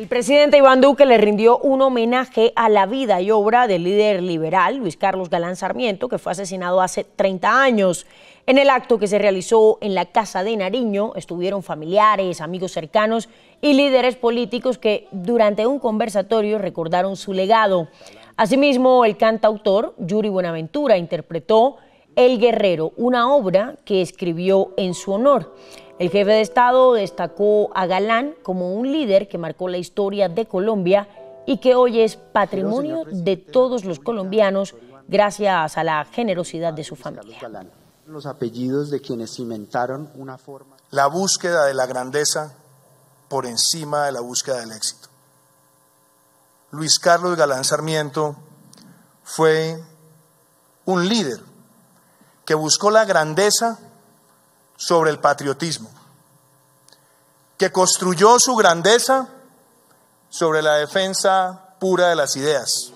El presidente Iván Duque le rindió un homenaje a la vida y obra del líder liberal Luis Carlos Galán Sarmiento, que fue asesinado hace 30 años. En el acto que se realizó en la Casa de Nariño estuvieron familiares, amigos cercanos y líderes políticos que durante un conversatorio recordaron su legado. Asimismo, el cantautor Yuri Buenaventura interpretó El Guerrero, una obra que escribió en su honor. El jefe de Estado destacó a Galán como un líder que marcó la historia de Colombia y que hoy es patrimonio de todos los colombianos gracias a la generosidad de su familia. Los apellidos de quienes cimentaron una forma. La búsqueda de la grandeza por encima de la búsqueda del éxito. Luis Carlos Galán Sarmiento fue un líder que buscó la grandeza sobre el patriotismo que construyó su grandeza sobre la defensa pura de las ideas.